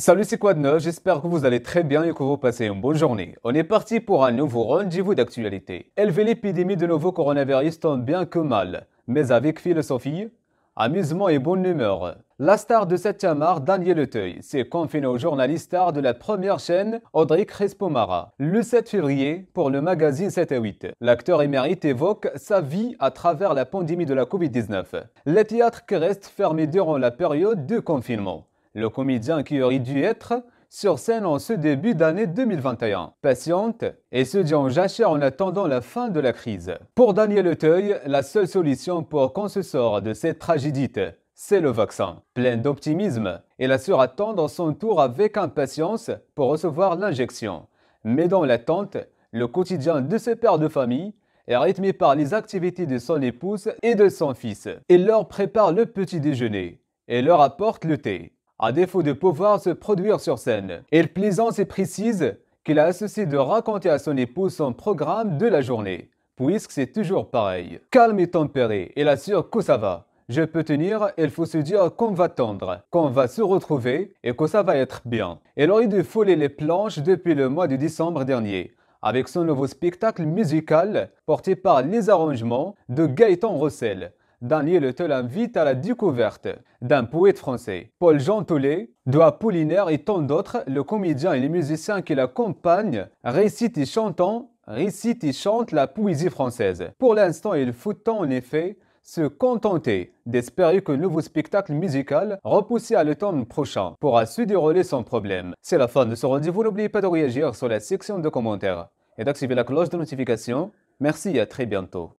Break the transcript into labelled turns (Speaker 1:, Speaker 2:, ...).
Speaker 1: Salut, c'est quoi J'espère que vous allez très bien et que vous passez une bonne journée. On est parti pour un nouveau rendez-vous d'actualité. Élever l'épidémie de nouveau coronavirus tant bien que mal, mais avec philosophie, amusement et bonne humeur. La star de cette mars, Daniel Leteuil, s'est confiné au journaliste star de la première chaîne, Audrey crespo le 7 février pour le magazine 7 et 8. L'acteur émérite évoque sa vie à travers la pandémie de la Covid-19. Les théâtres qui restent fermés durant la période de confinement le comédien qui aurait dû être sur scène en ce début d'année 2021. Patiente et se dit en jachère en attendant la fin de la crise. Pour Daniel Auteuil, la seule solution pour qu'on se sorte de cette tragédie, c'est le vaccin. Plein d'optimisme, elle assure attendre son tour avec impatience pour recevoir l'injection. Mais dans l'attente, le quotidien de ses père de famille est rythmé par les activités de son épouse et de son fils. Il leur prépare le petit déjeuner et leur apporte le thé à défaut de pouvoir se produire sur scène. elle plaisante et précise qu'il a associé de raconter à son épouse son programme de la journée, puisque c'est toujours pareil. Calme et tempéré, elle assure que ça va. Je peux tenir, il faut se dire qu'on va tendre, qu'on va se retrouver et que ça va être bien. Elle aurait dû fouler les planches depuis le mois de décembre dernier, avec son nouveau spectacle musical porté par les arrangements de Gaëtan Rossel, Daniel te invite à la découverte d'un poète français, Paul-Jean Tollet, doit Apollinaire et tant d'autres, le comédien et les musiciens qui l'accompagnent récitent et chantent, récitent et chantent la poésie française. Pour l'instant, il faut en effet se contenter d'espérer que le nouveau spectacle musical repoussé à l'automne prochain pourra se dérouler sans problème. C'est la fin de ce rendez-vous, n'oubliez pas de réagir sur la section de commentaires et d'activer la cloche de notification. Merci et à très bientôt.